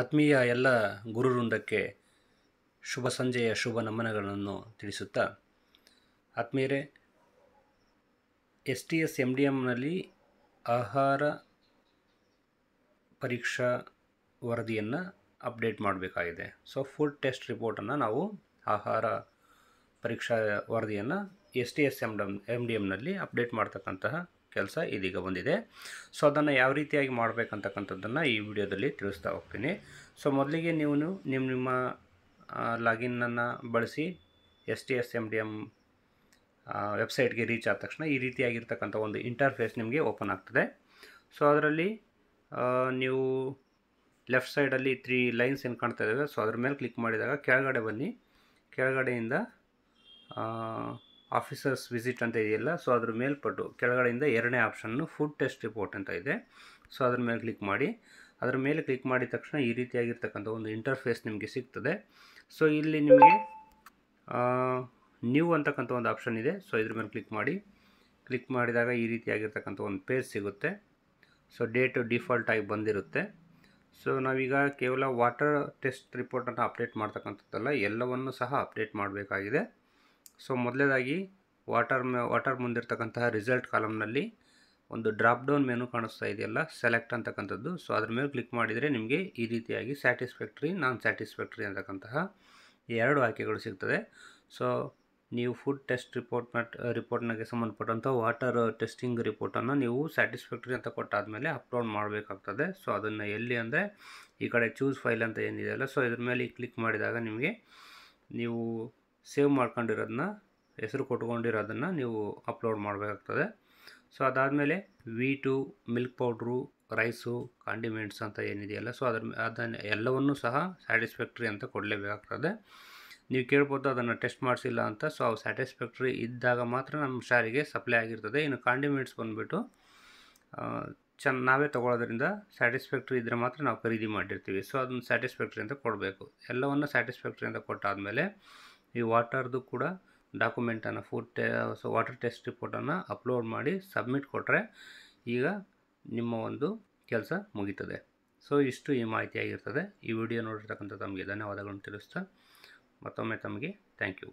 ಆತ್ಮೀಯ ಎಲ್ಲ ಗುರುವೃಂದಕ್ಕೆ ಶುಭ ಸಂಜೆಯ ಶುಭ ನಮನಗಳನ್ನು ತಿಳಿಸುತ್ತಾ ಆತ್ಮೀಯರೇ S T S M D ಎಮ್ನಲ್ಲಿ ಆಹಾರ ಪರೀಕ್ಷಾ ವರದಿಯನ್ನು ಅಪ್ಡೇಟ್ ಮಾಡಬೇಕಾಗಿದೆ ಸೊ ಫುಡ್ ಟೆಸ್ಟ್ ರಿಪೋರ್ಟನ್ನು ನಾವು ಆಹಾರ ಪರೀಕ್ಷಾ ವರದಿಯನ್ನು S T S M D M M D ಎಮ್ನಲ್ಲಿ ಅಪ್ಡೇಟ್ ಮಾಡ್ತಕ್ಕಂತಹ ಕೆಲಸ ಇದೀಗ ಬಂದಿದೆ ಸೊ ಅದನ್ನು ಯಾವ ರೀತಿಯಾಗಿ ಮಾಡಬೇಕಂತಕ್ಕಂಥದ್ದನ್ನು ಈ ವಿಡಿಯೋದಲ್ಲಿ ತಿಳಿಸ್ತಾ ಹೋಗ್ತೀನಿ ಸೊ ಮೊದಲಿಗೆ ನೀವು ನಿಮ್ಮ ನಿಮ್ಮ ಲಾಗಿನ್ನನ್ನು ಬಳಸಿ S T S M D M ವೆಬ್ಸೈಟ್ಗೆ ರೀಚ್ ಆದ ತಕ್ಷಣ ಈ ರೀತಿಯಾಗಿರ್ತಕ್ಕಂಥ ಒಂದು ಇಂಟರ್ಫೇಸ್ ನಿಮಗೆ ಓಪನ್ ಆಗ್ತದೆ ಸೊ ಅದರಲ್ಲಿ ನೀವು ಲೆಫ್ಟ್ ಸೈಡಲ್ಲಿ ತ್ರೀ ಲೈನ್ಸ್ ಏನು ಕಾಣ್ತಾ ಇದ್ದಾವೆ ಸೊ ಅದ್ರ ಮೇಲೆ ಕ್ಲಿಕ್ ಮಾಡಿದಾಗ ಕೆಳಗಡೆ ಬನ್ನಿ ಕೆಳಗಡೆಯಿಂದ ಆಫೀಸರ್ಸ್ ವಿಸಿಟ್ ಅಂತ ಇದೆಯಲ್ಲ ಸೊ ಅದ್ರ ಮೇಲ್ಪಟ್ಟು ಕೆಳಗಡೆಯಿಂದ ಎರಡನೇ ಆಪ್ಷನ್ನು ಫುಡ್ ಟೆಸ್ಟ್ ರಿಪೋರ್ಟ್ ಅಂತ ಇದೆ ಸೊ ಅದ್ರ ಮೇಲೆ ಕ್ಲಿಕ್ ಮಾಡಿ ಅದರ ಮೇಲೆ ಕ್ಲಿಕ್ ಮಾಡಿದ ತಕ್ಷಣ ಈ ರೀತಿಯಾಗಿರ್ತಕ್ಕಂಥ ಒಂದು ಇಂಟರ್ಫೇಸ್ ನಿಮಗೆ ಸಿಗ್ತದೆ ಸೊ ಇಲ್ಲಿ ನಿಮಗೆ ನ್ಯೂ ಅಂತಕ್ಕಂಥ ಒಂದು ಆಪ್ಷನ್ ಇದೆ ಸೊ ಇದ್ರ ಮೇಲೆ ಕ್ಲಿಕ್ ಮಾಡಿ ಕ್ಲಿಕ್ ಮಾಡಿದಾಗ ಈ ರೀತಿಯಾಗಿರ್ತಕ್ಕಂಥ ಒಂದು ಪೇಜ್ ಸಿಗುತ್ತೆ ಸೊ ಡೇಟು ಡಿಫಾಲ್ಟ್ ಆಗಿ ಬಂದಿರುತ್ತೆ ಸೊ ನಾವೀಗ ಕೇವಲ ವಾಟರ್ ಟೆಸ್ಟ್ ರಿಪೋರ್ಟನ್ನು ಅಪ್ಡೇಟ್ ಮಾಡ್ತಕ್ಕಂಥದ್ದಲ್ಲ ಎಲ್ಲವನ್ನು ಸಹ ಅಪ್ಡೇಟ್ ಮಾಡಬೇಕಾಗಿದೆ ಸೊ ಮೊದಲೇದಾಗಿ ವಾಟರ್ ವಾಟರ್ ಮುಂದಿರ್ತಕ್ಕಂತಹ ರಿಸಲ್ಟ್ ಕಾಲಮ್ನಲ್ಲಿ ಒಂದು ಡ್ರಾಪ್ ಡೌನ್ ಮೆನು ಕಾಣಿಸ್ತಾ ಇದೆಯಲ್ಲ ಸೆಲೆಕ್ಟ್ ಅಂತಕ್ಕಂಥದ್ದು ಸೊ ಅದ್ರ ಮೇಲೆ ಕ್ಲಿಕ್ ಮಾಡಿದರೆ ನಿಮಗೆ ಈ ರೀತಿಯಾಗಿ ಸ್ಯಾಟಿಸ್ಫ್ಯಾಕ್ಟ್ರಿ ನಾನ್ ಸ್ಯಾಟಿಸ್ಫ್ಯಾಕ್ಟ್ರಿ ಅಂತಕ್ಕಂತಹ ಎರಡು ಆಯ್ಕೆಗಳು ಸಿಗ್ತದೆ ಸೊ ನೀವು ಫುಡ್ ಟೆಸ್ಟ್ ರಿಪೋರ್ಟ್ ರಿಪೋರ್ಟ್ನಾಗೆ ಸಂಬಂಧಪಟ್ಟಂಥ ವಾಟರ್ ಟೆಸ್ಟಿಂಗ್ ರಿಪೋರ್ಟನ್ನು ನೀವು ಸ್ಯಾಟಿಸ್ಫ್ಯಾಕ್ಟ್ರಿ ಅಂತ ಕೊಟ್ಟಾದಮೇಲೆ ಅಪ್ಲೋಡ್ ಮಾಡಬೇಕಾಗ್ತದೆ ಸೊ ಅದನ್ನು ಎಲ್ಲಿ ಅಂದರೆ ಈ ಕಡೆ ಚೂಸ್ ಫೈಲ್ ಅಂತ ಏನಿದೆಯಲ್ಲ ಸೊ ಇದ್ರ ಮೇಲೆ ಕ್ಲಿಕ್ ಮಾಡಿದಾಗ ನಿಮಗೆ ನೀವು ಸೇವ್ ಮಾಡ್ಕೊಂಡಿರೋದನ್ನ ಹೆಸರು ಕೊಟ್ಕೊಂಡಿರೋದನ್ನು ನೀವು ಅಪ್ಲೋಡ್ ಮಾಡಬೇಕಾಗ್ತದೆ ಸೊ ಅದಾದಮೇಲೆ ವಿ ಟು ಮಿಲ್ಕ್ ಪೌಡ್ರು ರೈಸು ಕಾಂಡಿಮೆಂಟ್ಸ್ ಅಂತ ಏನಿದೆಯಲ್ಲ ಸೊ ಅದ್ರ ಅದನ್ನು ಎಲ್ಲವನ್ನೂ ಸಹ ಸ್ಯಾಟಿಸ್ಫ್ಯಾಕ್ಟ್ರಿ ಅಂತ ಕೊಡಲೇಬೇಕಾಗ್ತದೆ ನೀವು ಕೇಳ್ಬೋದು ಅದನ್ನು ಟೆಸ್ಟ್ ಮಾಡಿಸಿಲ್ಲ ಅಂತ ಸೊ ಅವು ಸ್ಯಾಟಿಸ್ಫ್ಯಾಕ್ಟ್ರಿ ಇದ್ದಾಗ ಮಾತ್ರ ನಮ್ಮ ಶಾರಿಗೆ ಸಪ್ಲೈ ಆಗಿರ್ತದೆ ಇನ್ನು ಕಾಂಡಿಮೆಂಟ್ಸ್ ಬಂದುಬಿಟ್ಟು ಚೆನ್ನ ನಾವೇ ತೊಗೊಳೋದ್ರಿಂದ ಸ್ಯಾಟಿಸ್ಫ್ಯಾಕ್ಟ್ರಿ ಇದ್ದರೆ ಮಾತ್ರ ನಾವು ಖರೀದಿ ಮಾಡಿರ್ತೀವಿ ಸೊ ಅದನ್ನು ಸ್ಯಾಟಿಸ್ಫ್ಯಾಕ್ಟ್ರಿ ಅಂತ ಕೊಡಬೇಕು ಎಲ್ಲವನ್ನು ಸ್ಯಾಟಿಸ್ಫ್ಯಾಕ್ಟ್ರಿ ಅಂತ ಕೊಟ್ಟಾದಮೇಲೆ ಈ ವಾಟರ್ದು ಕೂಡ ಡಾಕ್ಯುಮೆಂಟನ್ನು ಫುಡ್ ಟೆ ಸೊ ವಾಟರ್ ಟೆಸ್ಟ್ ರಿಪೋರ್ಟನ್ನು ಅಪ್ಲೋಡ್ ಮಾಡಿ ಸಬ್ಮಿಟ್ ಕೊಟ್ಟರೆ ಈಗ ನಿಮ್ಮ ಒಂದು ಕೆಲಸ ಮುಗೀತದೆ ಸೊ ಇಷ್ಟು ಈ ಮಾಹಿತಿಯಾಗಿರ್ತದೆ ಈ ವಿಡಿಯೋ ನೋಡಿರ್ತಕ್ಕಂಥ ತಮಗೆ ಧನ್ಯವಾದಗಳನ್ನು ತಿಳಿಸ್ತಾ ಮತ್ತೊಮ್ಮೆ ತಮಗೆ ಥ್ಯಾಂಕ್ ಯು